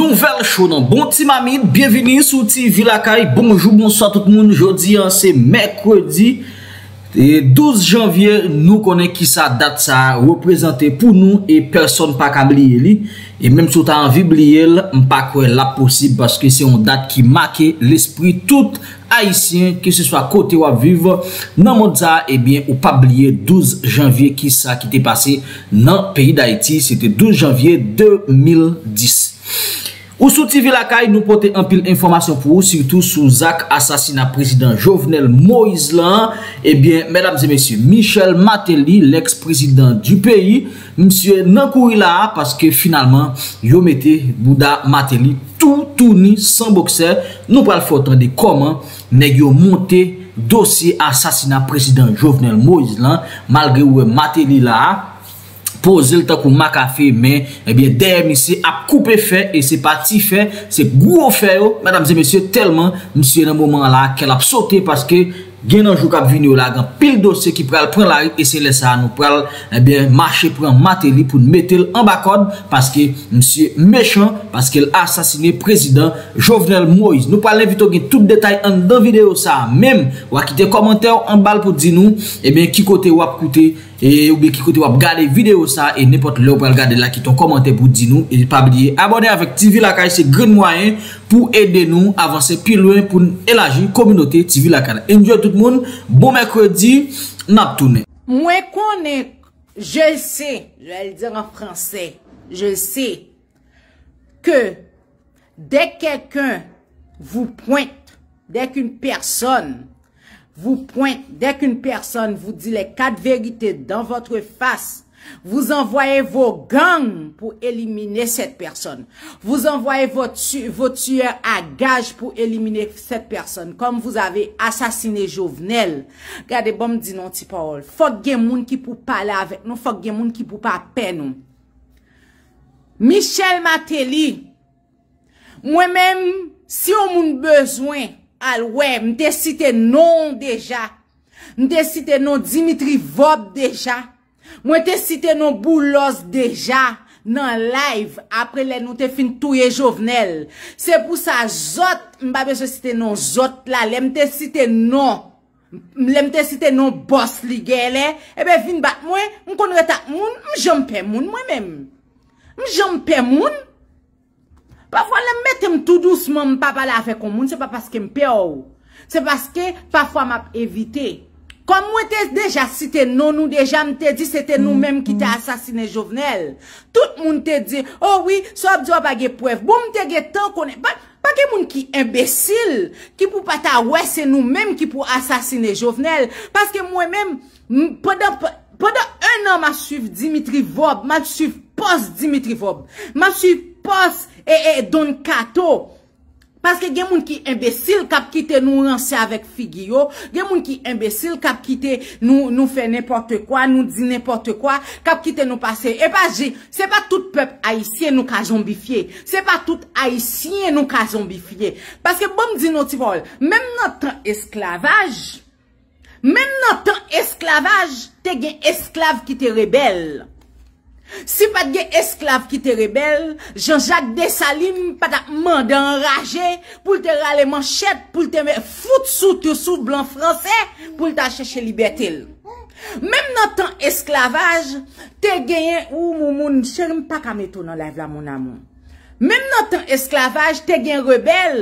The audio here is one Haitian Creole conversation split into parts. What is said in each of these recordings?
Nouvel chounon, bon ti mamin, bienveni sou ti vilakay, bonjou, bonsoit tout moun, jodi an, se mekredi 12 janvye, nou konen ki sa dat sa reprezenté pou nou e person pa kabliye li E menm sou ta an vibliye li, mpa kwe la posib, baske se yon dat ki make l'espri tout haisyen, ke se swa kote waviv Nan mod za, ebyen, eh ou pabliye 12 janvye ki sa ki te pase nan peyi da iti, se te 12 janvye 2017 Ou sou TV lakay, nou pote empil informasyon pou ou, surtout sou Zak, asasina prezident jovenel Moizlan. Ebyen, mèdames et messieurs, Michel Mateli, l'ex-prezident du peyi, msie Nankourila, paske finalman, yo mette Bouda Mateli toutouni san bokser. Nou pral fote an de koman, ne yo monte dosi asasina prezident jovenel Moizlan, malgre ou Mateli lakay. Poze l tan kou mak eh a fe men Ebyen DMC ap koupe fe E se pati fe se gou ou fe yo Madame Zemesie telman Mse yon an mouman la ke lap sote Paske gen an jou kap vini ou la Gan pil dosye ki pral pran la rip Ese lè sa nou pral ebyen Marche pran mateli pou metel an bakod Paske mse mechon Paske l asasine prezident Jovenel Moise Nou pral l evito eh gen tout detay An dan video sa Mem wakite komentè ou an bal pou di nou Ebyen ki kote wap kote E oube ki koute wap gade video sa e nepot le wap gade la ki ton komante pou di nou. E li pabliye abone avèk TV lakay e se gren mwayen pou ede nou avanse pi lwen pou elaji kominote TV lakay. Enjou tout moun, bon mèkredi, nap toune. Mwen konen, jè se, jè se, kèdèk kèkèn vou pointe, dèk kèn person, Vous pointe, dès qu'une personne vous dit les quatre vérités dans votre face. Vous envoyez vos gangs pour éliminer cette personne. Vous envoyez vos tueurs à gage pour éliminer cette personne. Comme vous avez assassiné Jovenel. Regardez, bon, je dis non, tu paroles. Faut que il y ait quelqu'un qui ne peut pas aller avec nous. Faut que il y ait quelqu'un qui ne peut pas peindre nous. Michel Mateli. Moi-même, si on m'en a besoin... Alwe, mte site non deja, mte site non Dimitri Vob deja, mwen te site non Boulos deja nan live apre le nou te fin touye jovenel. Se pou sa zot, mba beje site non zot la, le mte site non, le mte site non Bos Ligele, ebe vin bak mwen, mkon reta moun, mjompe moun mwen menm, mjompe moun. Pafwa la mette m tou dousman m pa pale afe kon moun. Se pa paske m pe ou. Se paske pa fwa map evite. Kon mwen te deja site nonou. Deja m te di se te nou menm ki te asasine jovenel. Tout moun te di. Oh oui, so ap di wap a ge pwef. Bou m te ge tan konen. Pa ke moun ki embesil. Ki pou pata wese nou menm ki pou asasine jovenel. Paske mwen menm. Podan un an ma suif Dimitri Vobe. Ma suif pos Dimitri Vobe. Ma suif pos Dimitri Vobe. E, e don kato, paske gen moun ki embesil kap kite nou ranche avek figiyo, gen moun ki embesil kap kite nou fe neporte kwa, nou di neporte kwa, kap kite nou pase. Eba, se pa tout pep haisyen nou ka zombifye, se pa tout haisyen nou ka zombifye. Paske bon di nou ti fol, menm notran esklavaj, menm notran esklavaj, te gen esklav ki te rebel. Si pat gen esklav ki te rebel, jan jak de salim pat a mandan raje pou te rale manchet pou te foute sou te sou blan fransè pou te achèche libertèl. Mem nan tan esklavaj, te gen ou moun moun chèloum pak a metou nan lèv la moun amoun. Mem nan tan esklavaj, te gen rebel,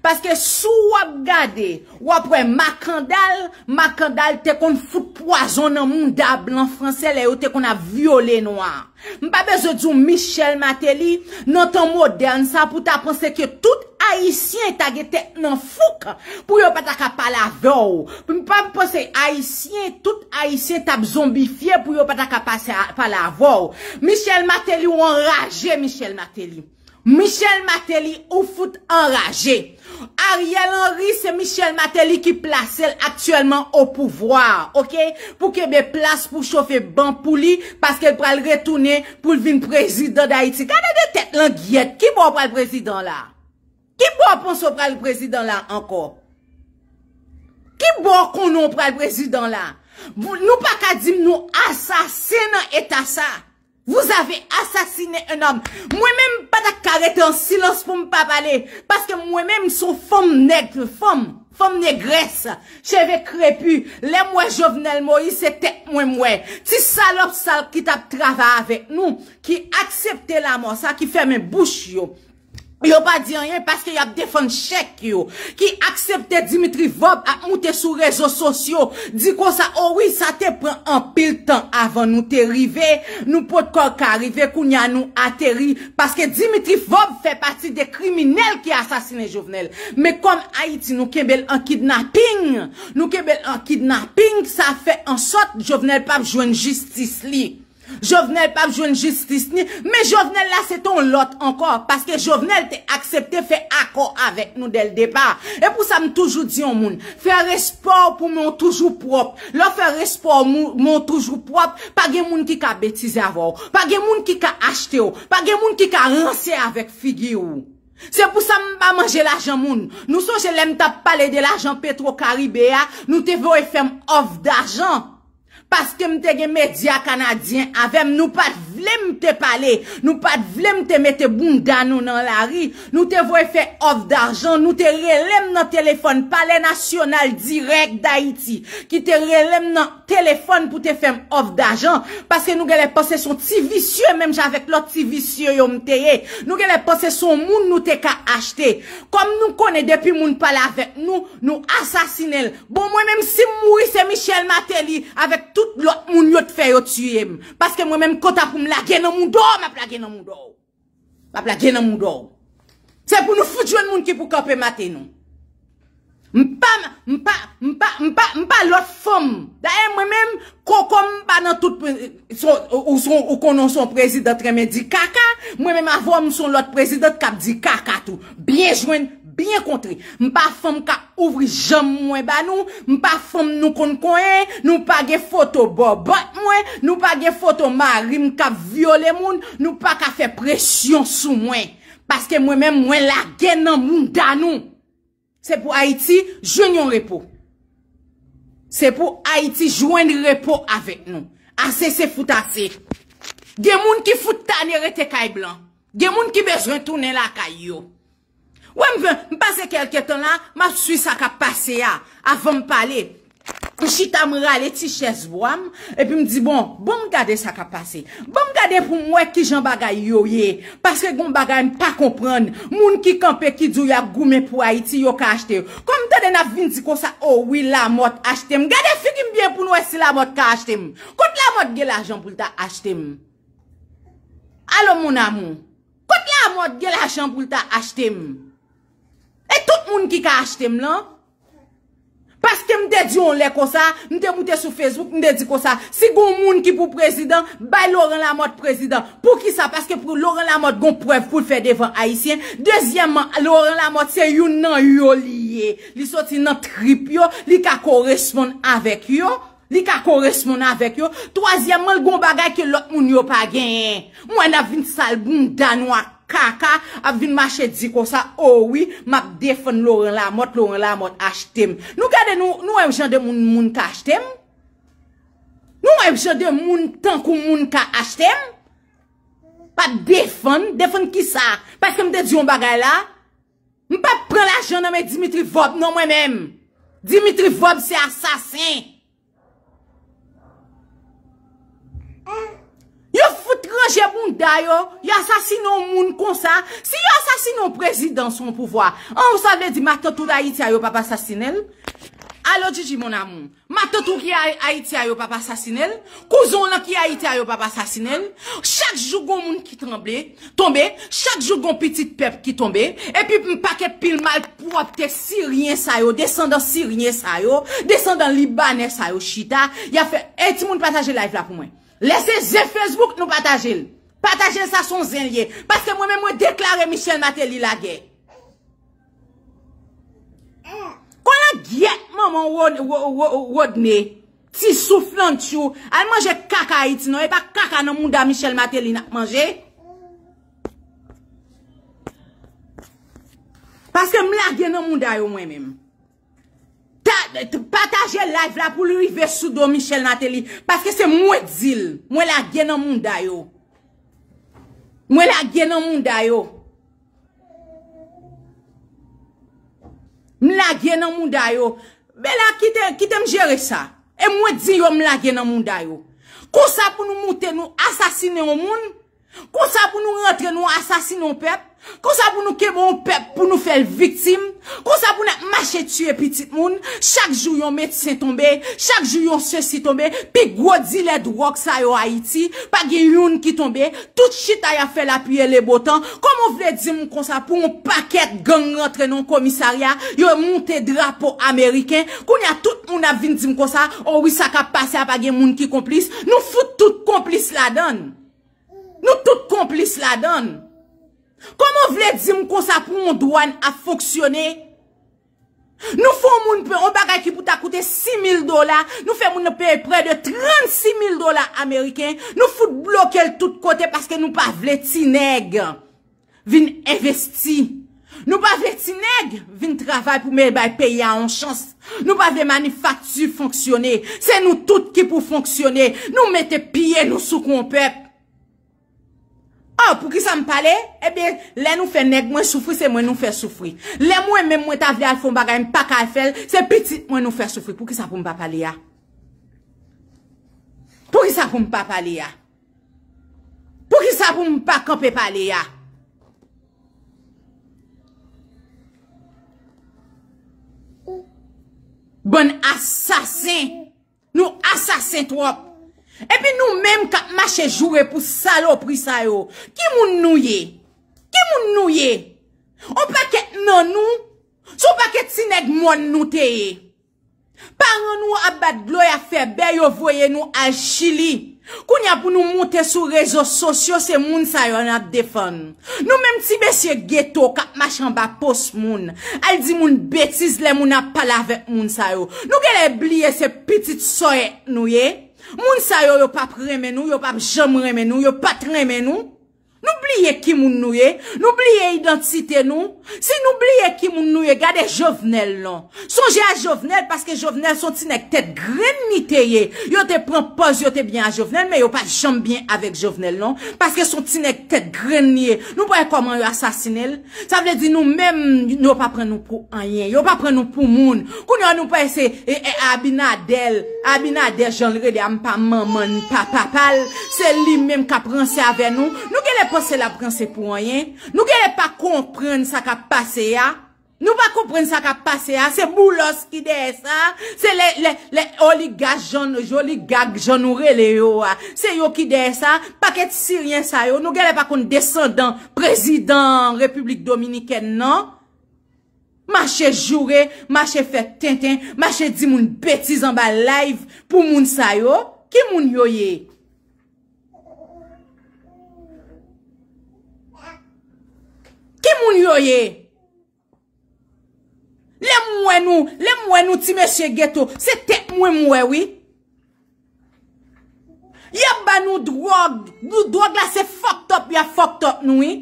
paske sou wap gade, wap wè makandal, makandal te kon foute poazon nan moun dablan fransè, le yo te kon ap viole noa. Mpa be zo djou Michel Martelly, nan tan modern sa, pou ta ponsè ke tout haïsien tagetè nan foute, pou yo patak apal avou. Mpa be posè haïsien, tout haïsien tab zombifiè, pou yo patak apal avou. Michel Martelly ou an raje Michel Martelly. Michel Mateli ou foute enraje. Ariel Henry, se Michel Mateli ki plase el aktuelman ou pouvoar, ok? Pou kebe plase pou chofe ban pou li, paske el pral retoune pou vin prezident da Haiti. Kade de tet lan giet, ki bo pral prezident la? Ki bo ponso pral prezident la anko? Ki bo konon pral prezident la? Nou pa kadim nou asas, senan et asas. Vous avez assassiné un homme. Moui mèm patakarete en silence pou m'papalé. Parce que moui mèm sou femme nègre. Femme. Femme nègresse. Cheve krepu. Le mouè jovenel moui se tek moui mouè. Ti salop sal ki tap travè avèk nou. Ki akseptè la mò. Sa ki fèmè bouch yo. Yo pa di anyen, paske yo ap defan chek yo, ki aksepte Dimitri Vob ap moute sou rezo sosyo, di kon sa, oh oui, sa te pren an pil tan avan nou te rive, nou pot kor ka rive, kou nyan nou ateri, paske Dimitri Vob fe pati de kriminel ki asasine jovenel. Me kom Haiti nou kebel an kidnapping, nou kebel an kidnapping, sa fe ansot jovenel pap jwen justice li. Jovenel pa pou jwen justice ni Me jovenel la se ton lot ankor Paske jovenel te aksepte fe akor avèk nou del depar E pou sa m toujou diyon moun Fè respon pou moun toujou prop Lò fè respon moun toujou prop Pa gen moun ki ka betize avò Pa gen moun ki ka achte o Pa gen moun ki ka rase avèk figi ou Se pou sa m pa manje l'ajan moun Nou so che lem ta pale de l'ajan petro karibè ya Nou te vò e fèm of d'ajan Paske mte ge media kanadyen avem, nou pat vlem te pale, nou pat vlem te mete bundano nan la ri. Nou te voye fe of d'arjan, nou te relem nan telefon pale nasyonal direk da iti. Ki te relem nan telefon pou te fem of d'arjan. Paske nou ge le posesyon ti visye, mem javek lot ti visye yon mte ye. Nou ge le posesyon moun nou te ka achete. Kom nou kone depi moun pale avek nou, nou asasinel. Bon mwen mwen si mwoui se Michel Mateli, avek toubou. tout lot moun yot fè yo tsyèm. Paske mwen mèm konta pou m lage nan moun do, m ap lage nan moun do. M ap lage nan moun do. Se pou nou fujwen moun ki pou kapè matè nou. M pa, m pa, m pa, m pa, m pa lot fòm. Daè mwen mèm kòkòm m banan tout pwè, ou konon son prezident remè di kaka, mwen m avòm son lot prezident kap di kaka tou. Blyè jwen fòm. Bien kontre, mpa fom ka ouvri jom mwen ba nou, mpa fom nou kon konye, nou pa ge foto bo bat mwen, nou pa ge foto marim ka viole mwen, nou pa ka fe presyon sou mwen. Paske mwen men mwen la gen nan mwen dan nou. Se pou Haiti, jwen yon repo. Se pou Haiti, jwen repo avek nou. Ase se foute ase. Gen mwen ki foute tanere te kay blan. Gen mwen ki bejwen tonen la kay yo. Ouèm vè, m'pase kelketon la, ma sui sa ka pase ya, ah, avèm pale, m'chitam rale ti chèz wèm, epi m'di bon, bon m'gade sa ka pase, bon m'gade pou mwen ki jan bagay yo ye, paske goun bagay m'pa komprende, moun ki kampe ki djou ya goume pou a iti yo ka achte, kom m'dade na vin di konsa, ouwi oh la mot achte m, gade figim byen pou mwen si la mot ka achte m, kote la mot gel a jan pou lta achte m, alo moun amou, kote la mot gel a jan pou lta achte m, E tout moun ki ka achetem lan? Paske mde diyon le konsa, mde mou te sou Facebook, mde di konsa. Si goun moun ki pou prezident, bay loran la mot prezident. Pou ki sa? Paske pou loran la mot goun prev pou te fe devan haisyen. Dezyeman, loran la mot se yon nan yon liye. Li soti nan trip yo, li ka korespon avèk yo. Li ka korespon avèk yo. Tozyeman, l goun bagay ki lot moun yo pa genye. Mwen avin salboun dan wak. kaka av vin mache di ko sa, owi, oh map defen loren la mot, loren la mot, ashtem. Nou gade nou, nou ev jande moun moun ka ashtem? Nou ev jande moun tan kou moun ka ashtem? Pa defen, defen ki sa? Paske mde diyon bagay la? Mpa pre la jande me Dimitri Vob, non mwenem. Dimitri Vob se asasin. Mwenje moun dayo, y asasino moun konsa, si y asasino prezident son pouvoa, an mwen sa mwen di matotou la iti a yo papa sasinel, alo di di moun amoun, matotou ki a iti a yo papa sasinel, kouzon la ki a iti a yo papa sasinel, chak jougon moun ki tremble, tombe, chak jougon petit pep ki tombe, epi mwen paket pil mal pou apte sirien sayo, descendant sirien sayo, descendant libaner sayo, chita, y a fe eti eh, moun pataje live la pou mwen. Lese je Facebook nou patajil. Patajil sa son zenye. Paske mwen men mwen deklare Michel Maté li lage. Kon la gye mwen mwen wodne, ti souflant yo, al manje kaka iti nou, e pa kaka nan moun da Michel Maté li nan manje. Paske mwen lage nan moun da yo mwen men mwen. Pataje live la pou li rive Soudo Michel Nathalie Paske se mwet zil Mwen la gen nan mwenda yo Mwen la gen nan mwenda yo Mwen la gen nan mwenda yo Ben la kitem jere sa E mwet zil yo mwen la gen nan mwenda yo Kousa pou nou mwete nou asasine o moun Kousa pou nou rentre nou asasine o pep Kon sa pou nou ke bon pep pou nou fel viktim Kon sa pou nou mache tue pitit moun Chak jou yon met se tombe Chak jou yon se si tombe Pi gwo di le drok sa yo Haiti Pa gen yon ki tombe Tout shit a ya fel apye le botan Komon vle di moun kon sa pou Moun paket gang rentre non komisaria Yo moun te drapo Ameriken Kon ya tout moun a vin di moun kon sa oh Ou wisa ka pase a pa gen moun ki komplis Nou foute tout komplis la don Nou tout komplis la don Koman vle di m kon sa pou m douan a foksyone? Nou foun moun pè, m bagay ki pou ta koute 6.000 dola, nou fè moun pè pre de 36.000 dola Ameriken. Nou foute bloke l tout kote paske nou pa vle ti neg, vin investi. Nou pa vle ti neg, vin travay pou mèl bay peya an chans. Nou pa vle manifakty foksyone, se nou tout ki pou foksyone, nou mette piye nou sou kon pep. Oh, pou ki sa m pale, ebe, eh le nou fe neg, mwen soufri, se mwen nou fe soufri. Le mwen men mwen ta vle al foun bagay, mwen pa ka e fel, se peti, mwen nou fe soufri. Pou ki sa pou m pa pale ya? Ah? Pou ki ah? sa pou m pa pale ya? Pou ki sa pou m pa kape pale ya? Ah? Bon asasin, nou asasin tou ap. Epi nou menm kap mache jure pou salopri sayo. Ki moun nou ye? Ki moun nou ye? Ou pa ke nan nou? Sou pa ke tinek moun nou te ye? Paran nou abad glo ya febe yo voye nou al chili. Koun ya pou nou moute sou rezo sosyo se moun sayo anad defon. Nou menm ti besye geto kap mache anba pos moun. Al di moun betiz le moun apal avek moun sayo. Nou genle bliye se pitit soye nou ye? Moun sa yo yo pap remenou, yo pap jom remenou, yo pat remenou. Nou blye ki moun nou ye, nou blye identite nou. Si nou blye ki moun nou ye, gade jovenel lan. Non. Sonje a jovenel, paske jovenel son tinek tet gren nite ye. Yo te pran pos, yo te byen non. a jovenel, men yo pa chanm byen avek jovenel lan. Paske son tinek tet gren nye, nou pa e koman yo asasinel. Sa vle di nou mem, yo pa pren nou pou anyen, yo pa pren nou pou moun. Kou nou an nou pa ese, e eh, e eh, abina del, abina del, jan lrede am pa maman, pa pa pal, se li mem ka prensi ave nou. Nou ke le prensi, Fos se la pren se pou an yen, nou gèle pa kompren sa ka pase ya, nou pa kompren sa ka pase ya, se moulos ki de sa, se le oligajon, oligagjonure le yo a, se yo ki de sa, paket siryen sa yo, nou gèle pa kon descendant, prezident republik dominiken nan, mache jure, mache fet ten ten, mache di moun betizan ba live pou moun sa yo, ki moun yo yey? moun yoye. Le mwen nou, le mwen nou ti mèche ghetou, se te mwen mwen wè wè. Yè ban nou drog, nou drog la se fok top, yè fok top nou wè.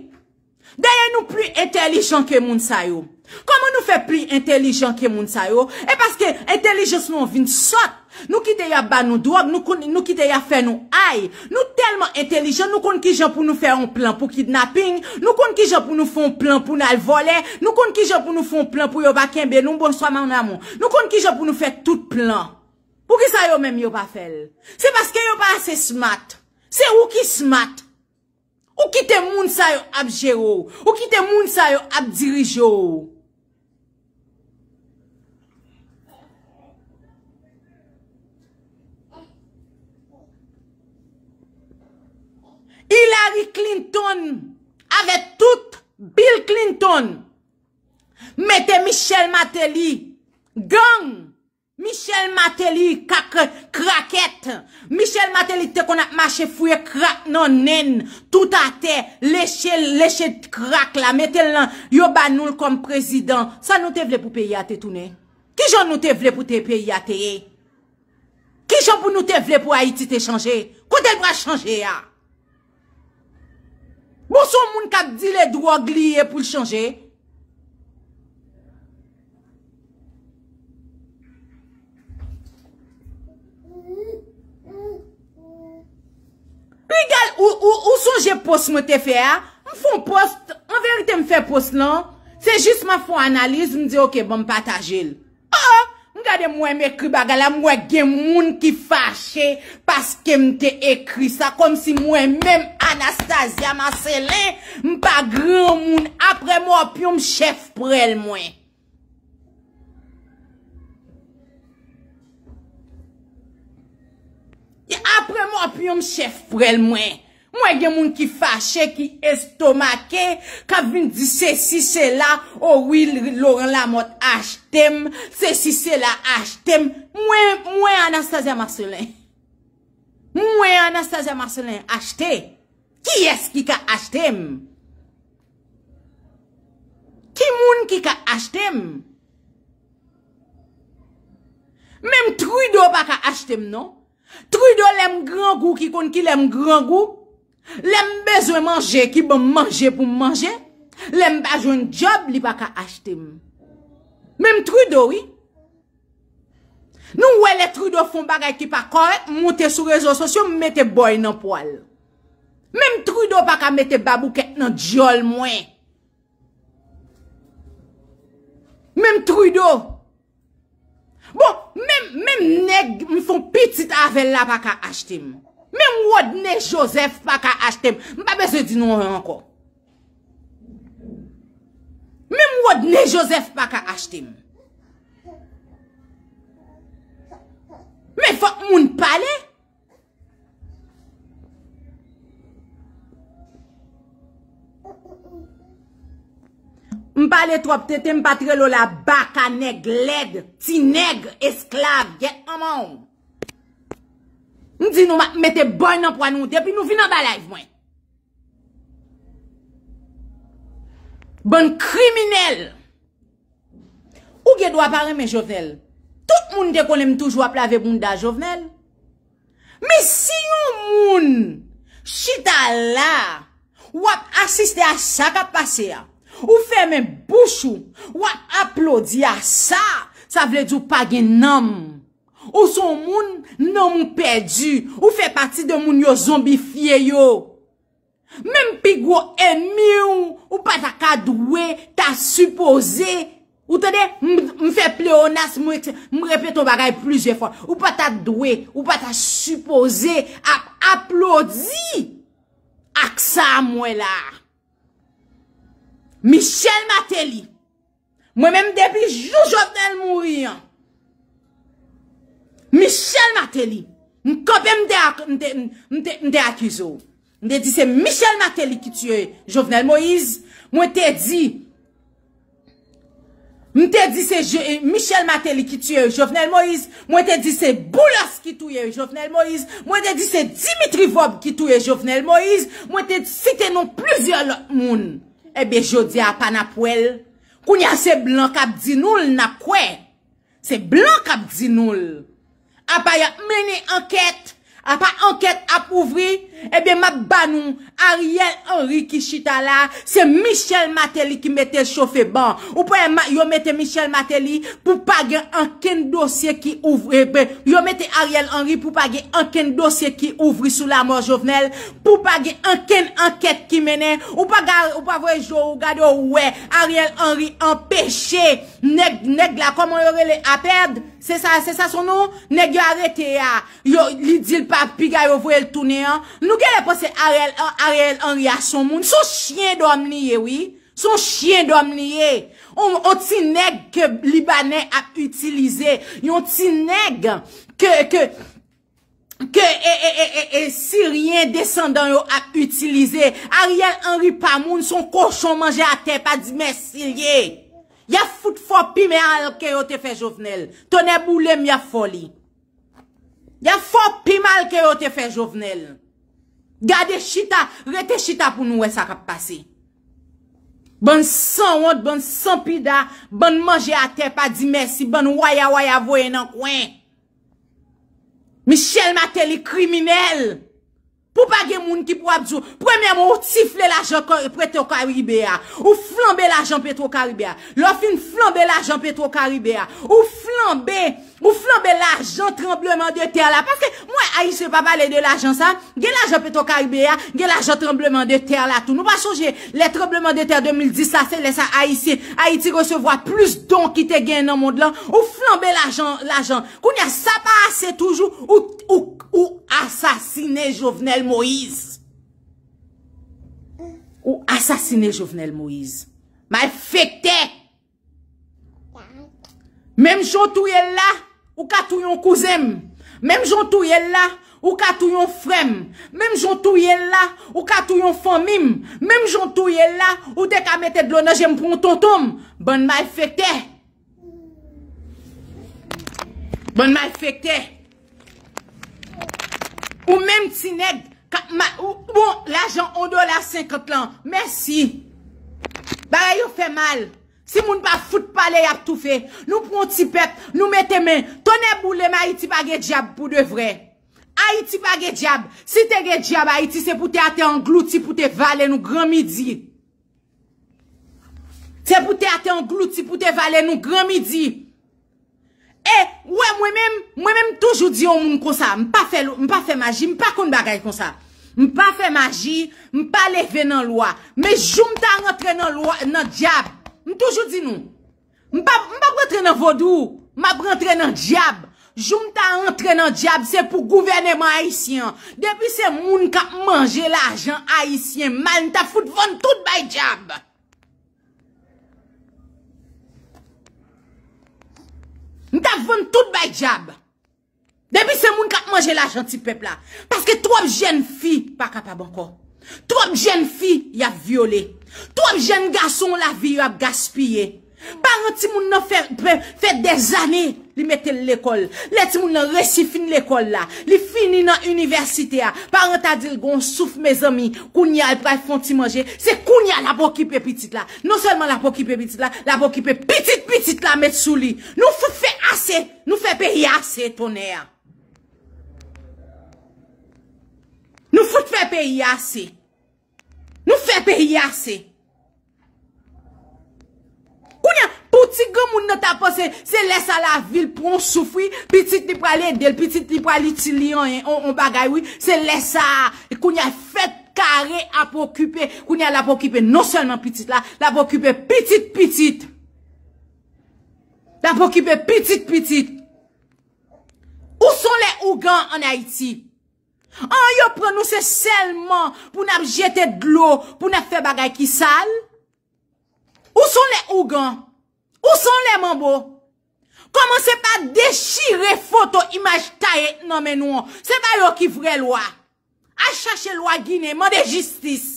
Dè yè nou pli entelijant ke moun sayo. Koman nou fè pli entelijant ke moun sayo? E paske entelijans nou an vin sot. Nou ki te ya ba nou drog, nou ki te ya fe nou ay, nou telman entelijen, nou kon ki je pou nou fe yon plan pou kidnapping, nou kon ki je pou nou fon plan pou nal vole, nou kon ki je pou nou fon plan pou yon bakenbe nou mbon swa man namon, nou kon ki je pou nou fe tout plan. Ou ki sa yon menm yon pa fel? Se baske yon pa ase smat, se ou ki smat. Ou ki te moun sa yon ap jero, ou ki te moun sa yon ap dirijo. Hillary Clinton avè tout Bill Clinton. Mète Michel Matéli gang. Michel Matéli kak krakèt. Michel Matéli te kon ak mache fwe krak nan nen. Tout a te lèche lèche krak la. Mète lan yo banoul kom prezident. Sa nou te vle pou peyate toune. Ki joun nou te vle pou te peyate ye? Ki joun pou nou te vle pou Haiti te chanje? Kou te vwa chanje ya? Mwen bon, son moun kap di le dwag liye pou l chanje? Mwen son jè post mwen te fè ya? Mwen fon post, mwen verite mwen fè post lan? Se jist mwen fon analiz, mwen di ok, bon mwen pata jil. A ah, a a! Gade mwen mekri bagala mwen gen moun ki fache paske mte ekri sa kom si mwen men Anastasia Masele mpa gri moun apre mwen opyon mchef prel mwen. Apre mwen opyon mchef prel mwen. Mwen gen moun ki fache, ki estomake, ka vin di se si se la, o oh wil loran la mot ashtem, se si se la ashtem, mwen Anastasia Marcelen. Mwen Anastasia Marcelen ashte, ki es ki ka ashtem? Ki moun ki ka ashtem? Mem truido pa ka ashtem, non? Truido lem gran goupi kon ki lem gran goupi, Lèm bezwen manje ki bon manje pou manje Lèm bajwen job li pa ka ashtim Mèm Trude wè Nou wè lè Trude fon bagay ki pa kon Moute sou rezo sosyo mète boy nan poal Mèm Trude wè pa ka mète babou ket nan jol mwen Mèm Trude wè Bon, mèm neg mi fon pitit avel la pa ka ashtim Mèm Me mwod ne Josef pa ka ashtem. Mpa be se di nou anko. Me mwod ne Josef pa ka ashtem. Me fok moun pale. M pale trope te tem patrelo la baka neg led. Ti neg esklav. Gye kaman ou. Ndi nou mette bon nan pou an nou de, pi nou vi nan balayf mwen. Bon kriminel, ou gen do apare men jovel, tout moun de konen m touj wap lave moun da jovel. Me si yon moun, chita la, wap asiste a sa kap pase ya, ou fe men bouchou, wap aplodi a sa, sa vle di ou pagin nam. Ou son moun nan moun perdi, ou fe pati de moun yo zombi fye yo. Mèm pi gwo emi ou, ou pata ka dwe, ta supose. Ou tede, mou fe pleonas, mou repete o bagay plus ye fon. Ou pata dwe, ou pata supose, aplodi. Aksa mwen la. Michel Mateli, mwen mèm depi jou jop del moun riyan. Michel Martelly, m kope m de akizou. M de di se Michel Martelly ki tue Jovenel Moïse. M te di se eh, Michel Martelly ki tue Jovenel Moïse. M te di se Boulas ki tue Jovenel Moïse. M te di se Dimitri Vaub ki tue Jovenel Moïse. M te di se si te nou plizio loun moun. Ebe jodi a pa na pwel. Koun ya se blan kap di noul na kwe. Se blan kap di noul. apay ap menye anket, apay anket apouvri, Ebe ma banou, Ariel Henry ki chita la, se Michel Mateli ki mette choufe ban. Ou pa yo mette Michel Mateli pou pa ge anken dosye ki ouvre. Eh, yo mette Ariel Henry pou pa ge anken dosye ki ouvre sou la mor jovenel. Pou pa ge anken anket ki mene. Ou pa voye jou, ou gade ou we, Ariel Henry empeshe. Neg la, koman yo rele apèd? Se sa, se sa son nou? Neg yo arete ya. Yo li dil pa pi gayo voye l'touni an. Neg. Nou gen repose Ariel Henry a son moun. Son chien do amniye, oui. Son chien do amniye. On ti neg ke libanen ap utilize. Yon ti neg ke e, e, e, siryen descendant yo ap utilize. Ariel Henry pa moun son koshon manje a tepa di mes sirye. Ya fout fò pimal ke yo te fe jovenel. Tone boulem ya foli. Ya fò pimal ke yo te fe jovenel. Gade chita, rete chita pou nou wè sa kap pasi. Bon san wot, bon san pida, bon manje a tepa, di mersi, bon waya waya voye nan kwen. Michel Matel e kriminel. Pou pa gen moun ki pou wabzou, premè moun ou tifle la jan prete o Karibè ya. Ou flambe la jan peto o Karibè ya. Lofin flambe la jan peto o Karibè ya. Ou flambe. Ou flambe l'ajan trembleman de ter la. Parke mwen Aiti se pa pale de l'ajan sa. Ge l'ajan peto karibe ya. Ge l'ajan trembleman de ter la. Nou pa chonje. Le trembleman de ter 2010 sa se lese Aiti. Aiti resevwa plus don ki te gen nan moun de lan. Ou flambe l'ajan. Koun ya sa pa ase toujou. Ou asasine jovenel Moise. Ou asasine jovenel Moise. Ma efekte. Mem joutou yel la. Ou katou yon kouzem, Mem jontou yel la, Ou katou yon frem, Mem jontou yel la, Ou katou yon fomim, Mem jontou yel la, Ou te kamete blonajem pou yon tontom, Bon mal fete, Bon mal fete, Ou mem tsinèd, Ou bon l'ajan 1 dolar 50 lan, Merci, Bara yon fè mal, Si moun ba foute pale yap tou fe, nou pronti pep, nou mette men. Tone boule, m a iti bagay diyab pou devre. A iti bagay diyab, si te ge diyab a iti, se pou te ate an glouti pou te vale nou gran midi. Se pou te ate an glouti pou te vale nou gran midi. E, wè, mwen mèm, mwen mèm toujou diyon moun kon sa. M pa fe magi, m pa kon bagay kon sa. M pa fe magi, m pa leve nan lwa. Me joum ta rentre nan diyab. N toujou di nou. M pa brentre nan vodou. M pa brentre nan djab. Joun ta rentre nan djab. Se pou gouvernement Haitien. Depi se moun ka manje la ajan Haitien. Mal n ta foute von tout bay djab. N ta foute von tout bay djab. Depi se moun ka manje la ajan ti pepla. Paske trob jen fi. Pa kapab anko. Trob jen fi ya viole. To ap jen gason la vi yo ap gaspye. Paran ti moun nan fè des anè li mette l'ekol. Le ti moun nan resifin l'ekol la. Li finin nan universite a. Paran ta dir gon souf me zami. Kounya al pral fon ti manje. Se kounya la pou kipe pitit la. Non selman la pou kipe pitit la. La pou kipe pitit pitit la mette sou li. Nou foute fè asè. Nou foute fè yase tonè a. Nou foute fè yase. Nou foute fè yase. Nou fè pe yase. Koun ya, pouti gom ou nou tapose, se lesa la vil pou an soufwi, pitit li pou alè del, pitit li pou alè tili an bagaywi, se lesa, koun ya fèt kare apokype, koun ya lapokype non sèlman pitit la, lapokype pitit pitit. Lapokype pitit pitit. Ou son le ougan an Haiti? An yo pronouse selman pou nap jete dlo pou nap fe bagay ki sal? Ou son le ougan? Ou son le mambou? Koman se pa deshire foto imaj taye nan menou an? Se pa yo ki vre lwa? A chache lwa gine man de jistis?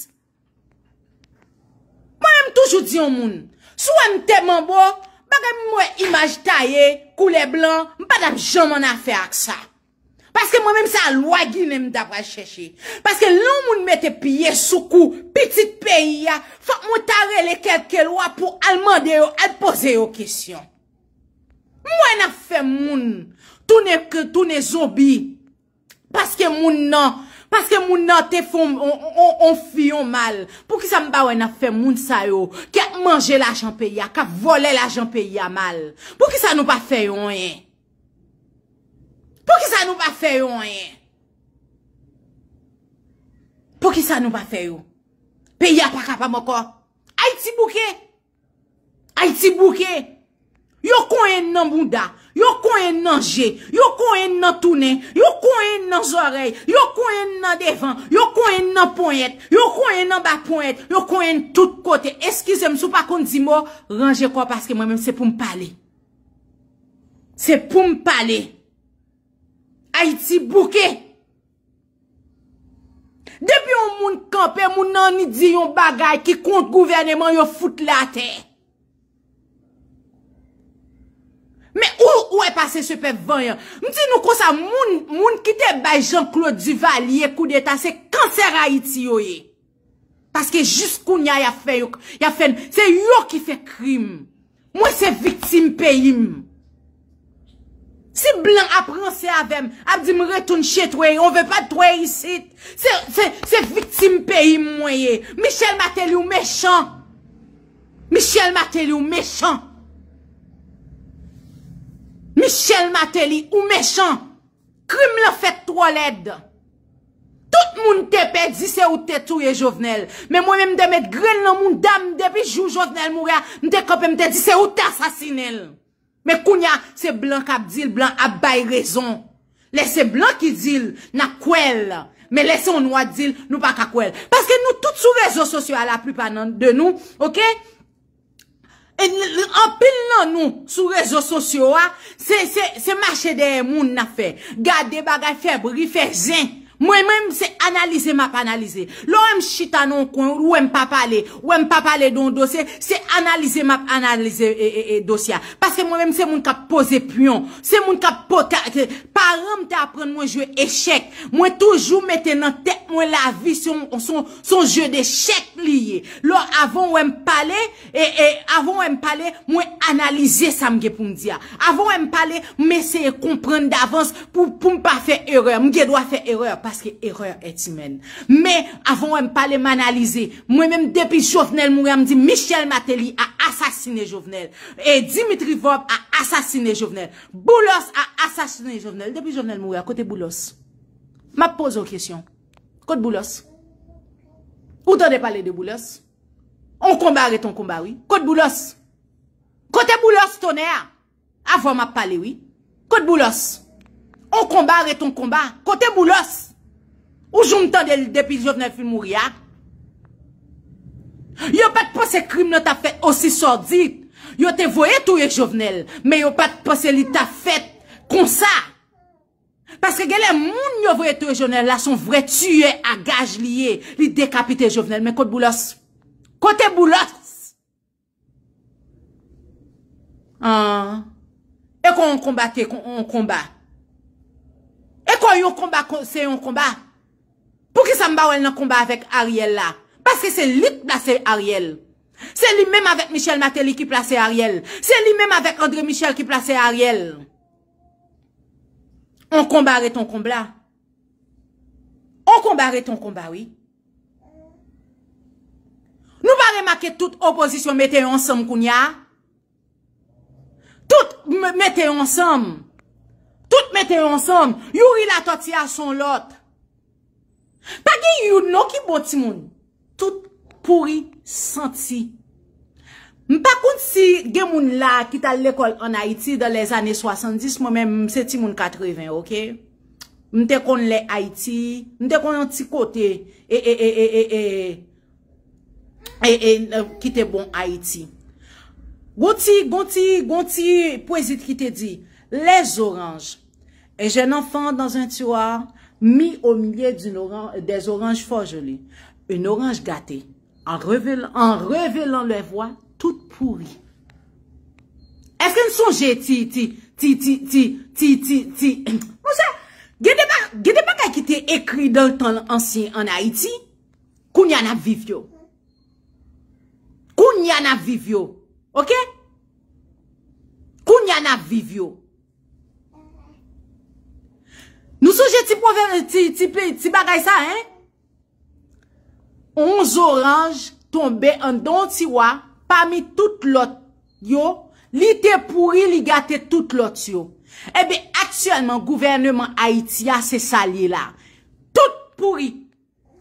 Mwen m toujou diyon moun. Sou m te mambou, bagay m mwe imaj taye, koule blan, m pad ap joman a fe ak sa. Paske mwen mèm sa lwa gine mdapwa chèche. Paske loun moun mète piye soukou, pitit peyi ya, fòk mwen tarele kelke lwa pou alman deyo, al pose yo kisyon. Mwen a fè moun, toune zobi, paske moun nan, paske moun nan te foun, on fiyon mal. Pou ki sa mba wè nan fè moun sa yo, ki a manje l'ajan peyi ya, ki a vole l'ajan peyi ya mal. Pou ki sa nou pa fè yon yè. Pou ki sa nou pa feyo wanyen? Pou ki sa nou pa feyo? Pe ya pa kapamoko? A iti bouke? A iti bouke? Yo konyen nan bunda? Yo konyen nan je? Yo konyen nan tounen? Yo konyen nan zorey? Yo konyen nan devan? Yo konyen nan ponyet? Yo konyen nan ba ponyet? Yo konyen tout kote? Eskize m sou pa kon di mo Ranje kwa paske mwen mwen se pou m pale Se pou m pale Se pou m pale Ha iti bouke. Depi yon moun kampe, moun nan ni di yon bagay ki kont gouvernement yon fout la te. Me ou ou e pase sepe van yon? Mwen se nou konsa moun moun kite bay Jean-Claude Duval yon kou deta se kanser ha iti yo ye. Paske jis kou nya ya fen, se yon ki fe krim. Mwen se viktim pe yon. Se blan ap rense avem, ap di m retoun chet wey, on ve pa dwey isit. Se vitim peyi mwenye. Michel Mateli ou mechant. Michel Mateli ou mechant. Michel Mateli ou mechant. Krim la fet to led. Tout moun te pe di se ou te touye jovenel. Men mwen m de met gren nan moun dam de pi jou jovenel moun ya, m de kopem te di se ou te asasinel. Me kounya, se blan kap dil, blan ap bay rezon. Lese blan ki dil, na kwel. Me lese ou noua dil, nou pa ka kwel. Paske nou tout sou rezo sosyo a la plupan de nou, ok? En pil nan nou, sou rezo sosyo a, ah, se mache de moun na fe. Gade bagay febri, fe jen. Mwen mwen mwen se analize map analize. Lò mwen mwen chitanon kon ou mwen pa pale. Ou mwen mwen pa pale don dosye. Se analize map analize e, e, e, dosya. Paske mwen mwen mwen se moun kap pose pyon. Se moun kap pota. Paran mwen te apren mwen jwe eshek. Mwen toujou mwen te nan tek mwen la vi son jwe de eshek liye. Lò avon mwen mwen pale. E avon mwen mwen pale mwen analize sa mwen ge pou m diya. Avon mwen mwen pale mwen se komprende avans pou mwen pa fe erreur. Mwen ge doa fe erreur. Aske erreur eti men. Me avon wèm pale manalize. Mwen mèm depi Jovenel mouèm di Michel Mateli a asasine Jovenel. E Dimitri Vaub a asasine Jovenel. Boulos a asasine Jovenel. Depi Jovenel mouèm kote Boulos. Map pose wèm kèsyon. Kote Boulos. Ote wèm pale de Boulos. On komba wè ton komba wè. Kote Boulos. Kote Boulos tonè a. Avon map pale wè. Kote Boulos. On komba wè ton komba. Kote Boulos. Ou jounm tande li depi jovenel fil mouriak? Yo pat pose krim nou ta fet osi sordit. Yo te voye tou ye jovenel. Me yo pat pose li ta fet konsa. Paske gen le moun yo voye tou ye jovenel la son vre tuye agaj liye li dekapite jovenel. Me kote boulos. Kote boulos. E kon yon komba te kon yon komba? E kon yon komba se yon komba? Pou ki sa mbawel nan komba avèk Ariel la? Paske se lit plase Ariel. Se li mèm avèk Michel Matéli ki plase Ariel. Se li mèm avèk André Michel ki plase Ariel. On kombare ton kombla. On kombare ton komba, oui. Nou barè ma ke tout oposisyon mette ansom koun ya. Tout mette ansom. Tout mette ansom. Youri la tot si a son lot. Pa gen yon nou ki bon ti moun. Tout pouri santi. M pa kon si gen moun la ki tal lekol an Haiti dan les ane 70, mwen men mse ti moun 80, ok? M te kon le Haiti, m te kon yon ti kote e, e, e, e, e, e, e, e, e, e, e, e, e, ki te bon Haiti. Gon ti, gon ti, gon ti, poezit ki te di. Les oranj. E jen anfan dan zan ti wa... mi ou mi liye des oranj fòjolè. Un oranj gâte, an revelan lè vwa, tout pouri. Efe n sonje ti ti ti ti ti ti ti ti ti ti. Ou sa, gède pa gède pa kakite ekri dèl ton ansyen an a iti, koun yan ap vivyo. Koun yan ap vivyo. Ok? Koun yan ap vivyo. Nou souje ti bagay sa, hein? Onz oranj tombe an don ti wa, pami tout lot yo, li te pouri, li gate tout lot yo. Ebe, eh aksyonman, gouvernement Haïtia se sali la. Tout pouri,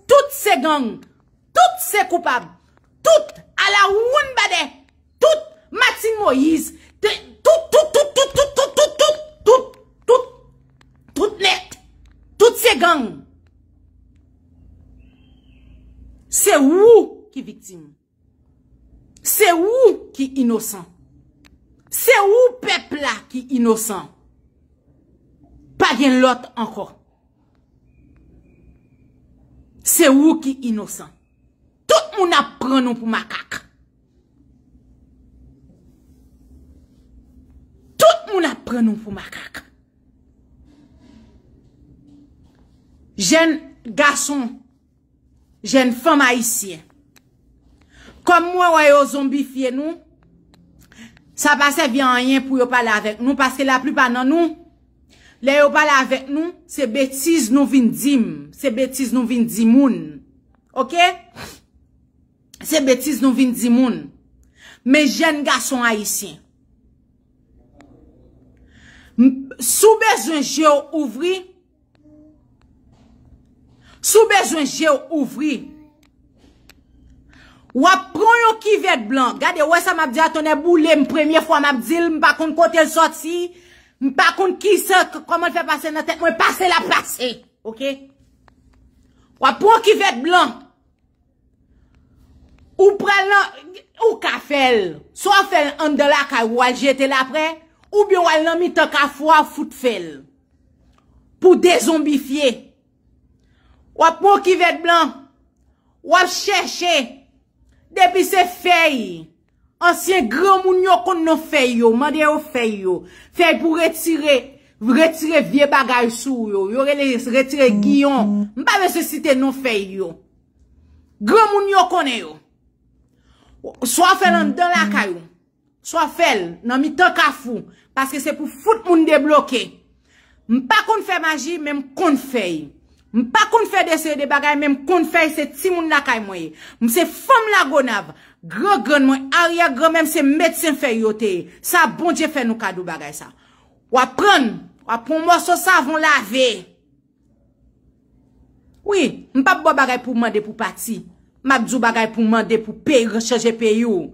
tout se gang, tout se koupab, tout ala woun bade, tout Matin Moïse, tout, tout, tout, tout, tout, Sè wou ki vitim Sè wou ki inosan Sè wou pepla ki inosan Pag en lot anko Sè wou ki inosan Tout moun ap prenoun pou makak Tout moun ap prenoun pou makak Tout moun ap prenoun pou makak jen gason, jen fom a isi. Kom mwen wè yo zombifiye nou, sa pase vi an yen pou yo pale avek nou, pase la plu panan nou, le yo pale avek nou, se betiz nou vin dim, se betiz nou vin dimoun. Ok? Se betiz nou vin dimoun. Men jen gason a isi. Soube zon jen yo ouvri, Sou bezwen jè ou ouvri. Wap proun yon kivet blan. Gade wè sa mabdi a tonè boulè. M'premye fwa mabdi l. M'pakoun kote l sot si. M'pakoun ki sot. Koman l fè pase nan tèt. Mwen pase la pase. Ok. Wap proun kivet blan. Ou pren nan. Ou ka fel. So fè an de la kwa wal jetel apre. Ou bi wal nan mi tok a fwa foute fel. Pou dezombifiye. Wap mou ki vet blan. Wap chè chè. Depi se fèy. Ansyen grè moun yo kon nou fèy yo. Mande yo fèy yo. Fèy pou retire. Retire vie bagay sou yo. Yo retire giyon. Mpa mwen se site nou fèy yo. Grè moun yo kon yo. So a fèl an dan lakay yo. So a fèl nan mi tok a fou. Paske se pou fout moun deblokè. Mpa kon fè magi men kon fèy yo. M pa kon fè de sè de bagay, mèm kon fè se timoun lakay mwenye. M se fèm la gonav. Gro, gro, mwenye, ariya, gro, mèm se medsen fè yoteye. Sa bon dje fè nou kadou bagay sa. Wap pren, wap pon mòsou savon lave. Oui, m pa bo bagay pou mande pou pati. M ap djou bagay pou mande pou pey, rechèjè pey yon.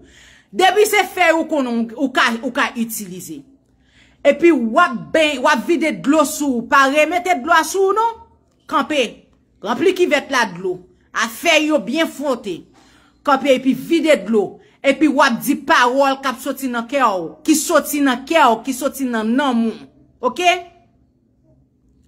Debi se fè yon kon nou, yon ka, yon ka itilize. E pi wap bè, wap vide dlo sou, pa remete dlo sou nou. Kanpe, gwa pli ki vet la dlo, a fe yo byen fote, kanpe epi vide dlo, epi wap di parol kap soti nan kè ou, ki soti nan kè ou, ki soti nan nan moun, ok?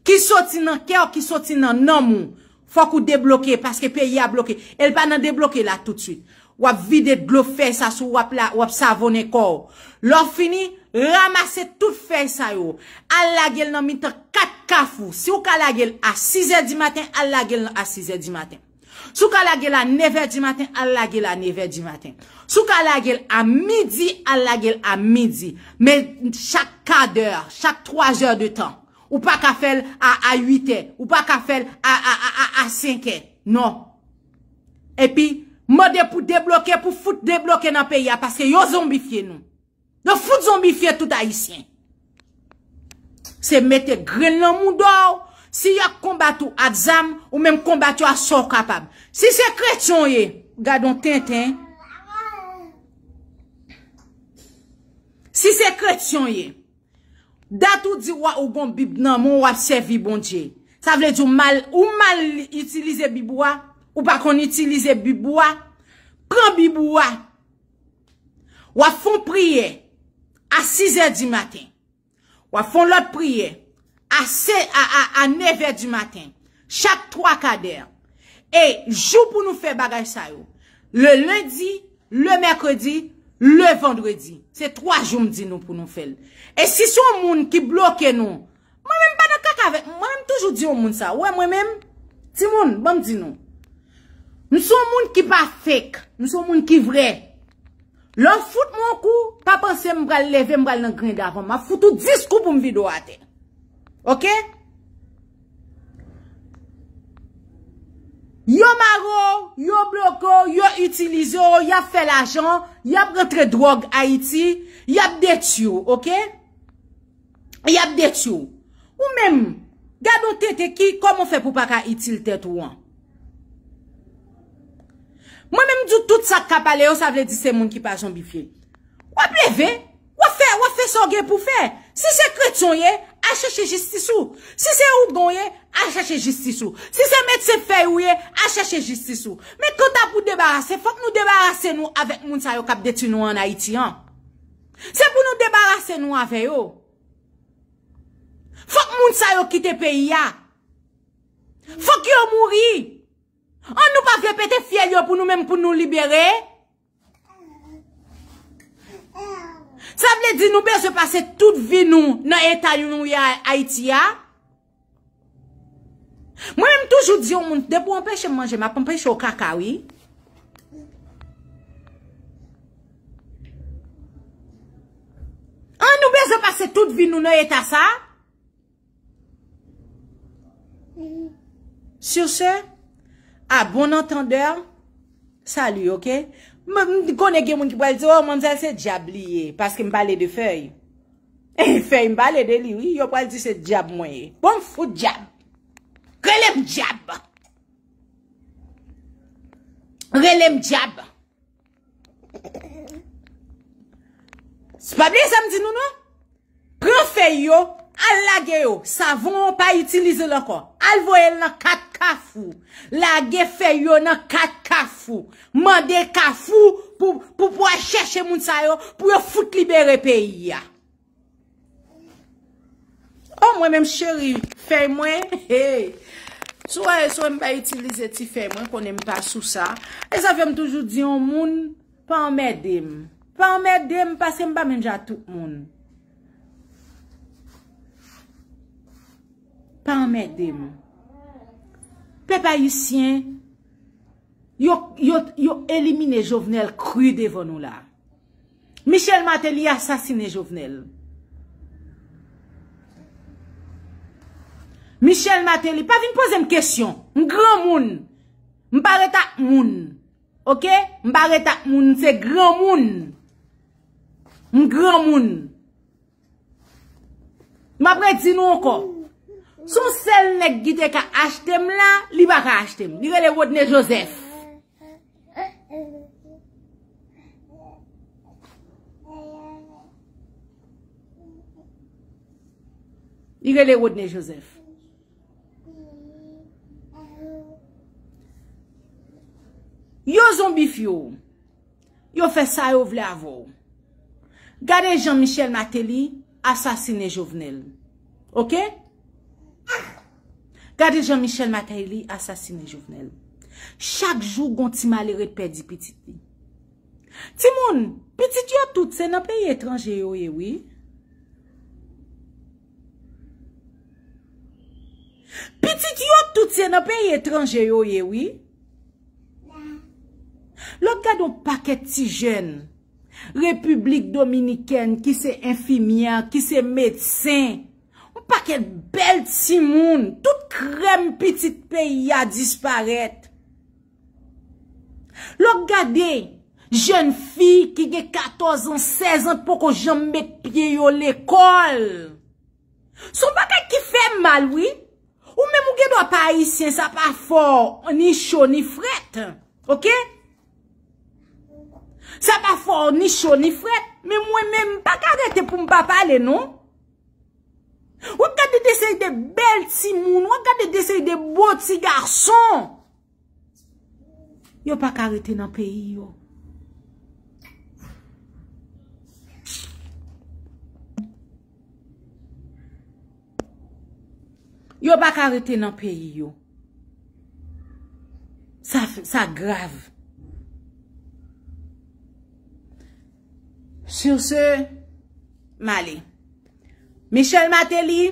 Ki soti nan kè ou, ki soti nan nan moun, fwa kou deblokè, paske pe yi a blokè, el pa nan deblokè la tout chit. wap vide dlo fey sa sou wap la, wap savon e kou. Lò fini, ramase tout fey sa yo. Al la gel nan mitan kat kafou. Si ou ka la gel a 6 e di maten, al la gel nan a 6 e di maten. Sou ka la gel a 9 e di maten, al la gel a 9 e di maten. Sou ka la gel a midi, al la gel a midi. Men, chak 4 dèr, chak 3 dèr de tan. Ou pa ka fel a 8 e, ou pa ka fel a 5 e. Non. E pi... Modè pou deblokè pou foute deblokè nan peyi ya. Paske yo zombifye nou. Yo foute zombifye touta isyen. Se mette gren lan moun do ou. Si yo kombatou adzam ou mèm kombatou asor kapab. Si se kretyon ye. Gade ou ten ten. Si se kretyon ye. Dat ou di wak ou gon bib nan moun wap se vibon dje. Sa vle di ou mal. Ou mal itilize bib wak. Ou pa kon itilize bibouwa Pren bibouwa Ou a fon priye A 6 er di maten Ou a fon lot priye A 9 er di maten Chak 3 kader E jou pou nou fe bagaj sa yo Le lundi Le merkredi Le vendredi Se 3 jou mdi nou pou nou fel E si sou moun ki bloke nou Mwen mwen panakaka ve Mwen mwen toujou di moun sa Mwen mwen mwen Ti moun ban mdi nou Nou sou moun ki pa fek. Nou sou moun ki vre. Lò foute moun kou, pa panse mbral leve mbral nan gren davan. Ma foute ou dis kou pou mvidou ate. Ok? Yo maro, yo bloko, yo itilizo, yo fe la jan, yo brentre drog a iti, yo ap det yo. Ok? Yo ap det yo. Ou menm, gado tete ki, komon fe pou pa ka iti l tete wan? Mwen menm diw tout sa kap ale yo, sa vle di se moun ki pa jambifiye. Wap le ve, wap fe, wap fe soge pou fe. Si se kretyon ye, a cheche jistisou. Si se oudon ye, a cheche jistisou. Si se met se fe ou ye, a cheche jistisou. Men konta pou debarase, fok nou debarase nou avèk moun sa yo kap deti nou an Haiti an. Se pou nou debarase nou avè yo. Fok moun sa yo kite peyi ya. Fok yo mouri. An nou pa vle pete fye lyo pou nou menm pou nou libere? Sa vle di nou beze pase tout vi nou nan etay nou ya Haitia? Mwen m toujou di yo moun, depo an peche manje map, an peche o kaka, oui? An nou beze pase tout vi nou nan etay sa? Sur se? An nou beze pase tout vi nou nan etay sa? A, bon entendeur? Sali, okey? Mwen kon e gen mwen ki wale di, o, oh, mwen zel se diab li ye, paske mbale de fey. E, fey mbale de li, wye, yo wale di se diab mwen ye. Bon foute diab. Relem diab. Relem diab. Se pa bè sa mdi nou nou? Pre fey yo, al lage yo, sa von ou pa itilize lakon. Al vo el lakat. La ge fe yonan kat kafu. Mande kafu pou pou a cheshe moun sayo pou yo foute libere peyi ya. O mwen mwen mwen cheri, fe mwen. Sou a e sou mwen pa itilize ti fe mwen konen mwen pa sou sa. E sa fèm toujou diyon moun, pa mwen dem. Pa mwen dem, pa se mwen pa menja tout moun. Pa mwen dem. Pa mwen dem. pepa yusyen, yo elimine jovenel kru devonou la. Michel Mateli asasine jovenel. Michel Mateli, pa vin pose m kesyon. M gran moun. M bareta moun. M bareta moun. M gran moun. M gran moun. M apre di nou anko. Sou sel nek gite ka ashtem la, li ba ka ashtem. Nire le wot ne Josef. Nire le wot ne Josef. Yo zombi fyo. Yo fe sa yo vle avou. Gade Jean-Michel Mateli, asasine jovenel. Okè? Gade Jean-Michel Makaily, asasine jounel. Chak jou goun ti mali re te pedi pitit ni. Ti moun, pitit yo tout se na peye etranje yo yewi? Pitit yo tout se na peye etranje yo yewi? Lo gado paket ti jen, Republik Dominiken ki se infimia, ki se medsen, pa ke bel timoun, tout krem pitit peyi a disparet. Lò gade, jen fi ki ge 14 an, 16 an, pou ko jen met piye yo l'ekol. Son pa ke ki fe mal, oui? Ou mè mou ge do a pa isye, sa pa for, ni chou, ni fret, ok? Sa pa for, ni chou, ni fret, mè mou e mè mou pa karete pou m pa pale, nou? wakade dese de bel si moun wakade dese de bot si garson yo pa karete nan peyi yo yo pa karete nan peyi yo yo pa karete nan peyi yo sa grave si yo se male Michel Mateli,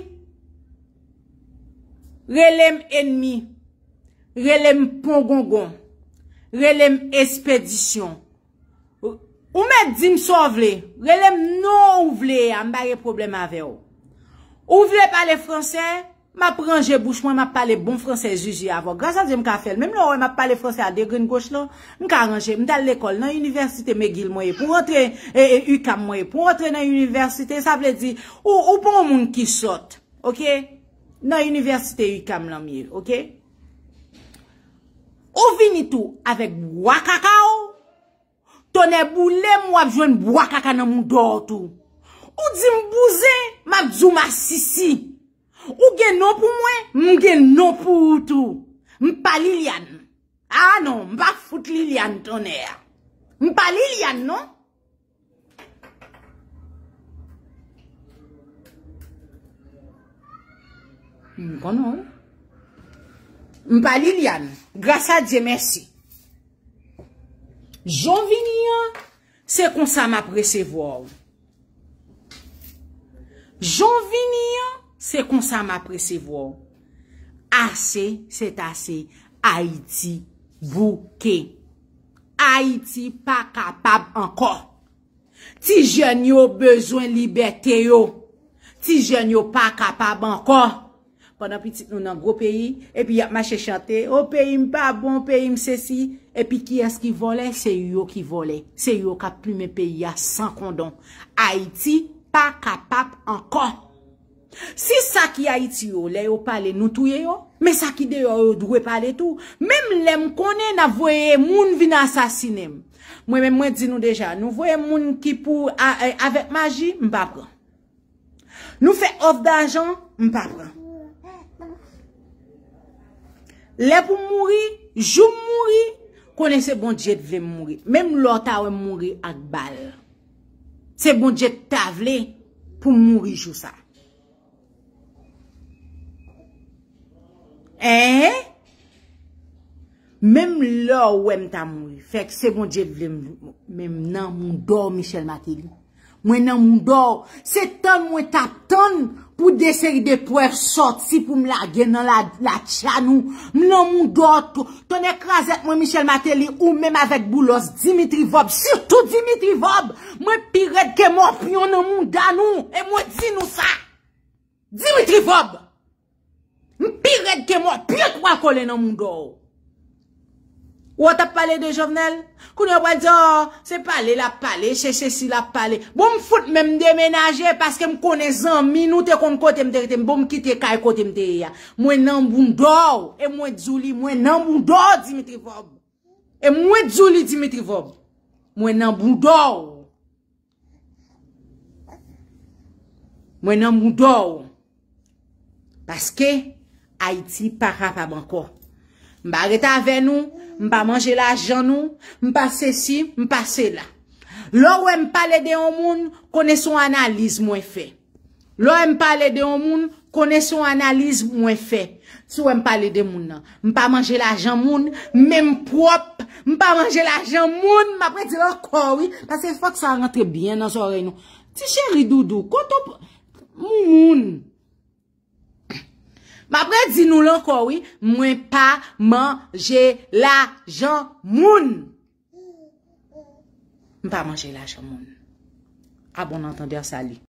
relem enmi, relem pongongon, relem espedisyon. Ou me din sovle, relem nou vle, ambare problem ave yo. Ou vle pale franse, Ma pranje bouche mwen, ma pale bon franse juji avon. Gra sa di m ka fel. Mem lò wè ma pale franse a degren goch lò. M ka ranje, m dal lekol nan universite me gil mwen. Poun rentre, e, e, u kam mwen. Poun rentre nan universite. Sa ple di, ou, ou bon moun ki sot. Ok? Nan universite u kam lan mir. Ok? Ou vini tou, avek bwa kaka ou. Tone bou, lem wap jwen bwa kaka nan moun do tou. Ou di m bouze, ma djou ma sisi. Ou gen nou pou mwen? M gen nou pou ou tou. M pa Lilian. A non, m bak foute Lilian tonè. M pa Lilian, non? M konon. Bon, m pa Lilian. Grasa, dje, mersi. Joun vinian, se kon sa m apresevou. Joun vinian, Se kon sa ma presevo ou. Ase, set ase. Haiti, vou ke. Haiti, pa kapab anko. Ti jen yo bezwen libet te yo. Ti jen yo pa kapab anko. Pon anpi tit nou nan gro peyi, epi yap ma chè chante, o oh, peyi mpa bon, peyi mse si, epi ki as ki vole, se yo ki vole. Se yo ka plume peyi ya san kondon. Haiti, pa kapab anko. Si sa ki a iti yo, le yo pale nou touye yo, me sa ki de yo, yo dwe pale tou. Mem lem konen avoye moun vin asasinem. Mwen mwen mwen di nou deja, nou voye moun ki pou avek maji, mpa pran. Nou fe of da jan, mpa pran. Le pou mouri, jou mouri, konen se bon djet ve mouri. Mem lorta we mouri ak bal. Se bon djet tavle pou mouri jou sa. Eh? Mèm lò wèm ta moun. Fèk, se moun dje blèm, mèm nan moun do, Michel Matéli. Mwen nan moun do, se ton mwen tap ton pou deseri de pwer sot si pou mwen lage nan la tchanou. Mwen nan moun do, ton ek razet mwen Michel Matéli ou mèm avèk boulos Dimitri Vob. Soutou Dimitri Vob, mwen piret ke moun pion nan moun danou. E mwen di nou sa. Dimitri Vob. Mpiret kem wak, piret wak kole nan mdou. Ou wot ap pale de jovenel? Koun yo wad zan, oh, se pale la pale, se se si la pale. Bou m foute men m demenaje, paske m kone zan, minoute kon kote m derite, m bou m kite kaye kote m deriya. Mwen nan mdou, e mwen djouli, mwen nan mdou, Dimitri Bob. E mwen djouli, Dimitri Bob. Mwen nan mdou. Mwen nan mdou. Paske, mwen nan mdou. Haiti pa kha pa banko. Mba reta ve nou, mba manje la jan nou, mba se si, mba se la. Lo we mpa le de yon moun, kone son analiz mwen fe. Lo we mpa le de yon moun, kone son analiz mwen fe. Si we mpa le de moun nan. Mba manje la jan moun, men mpwop. Mba manje la jan moun, mba prete la kwa wik. Pase fwa ki sa rentre bien nan so re nou. Ti chenri doudou, koto moun moun. Mwen pa manje la jan moun. Mwen pa manje la jan moun. A bon nantande a sali.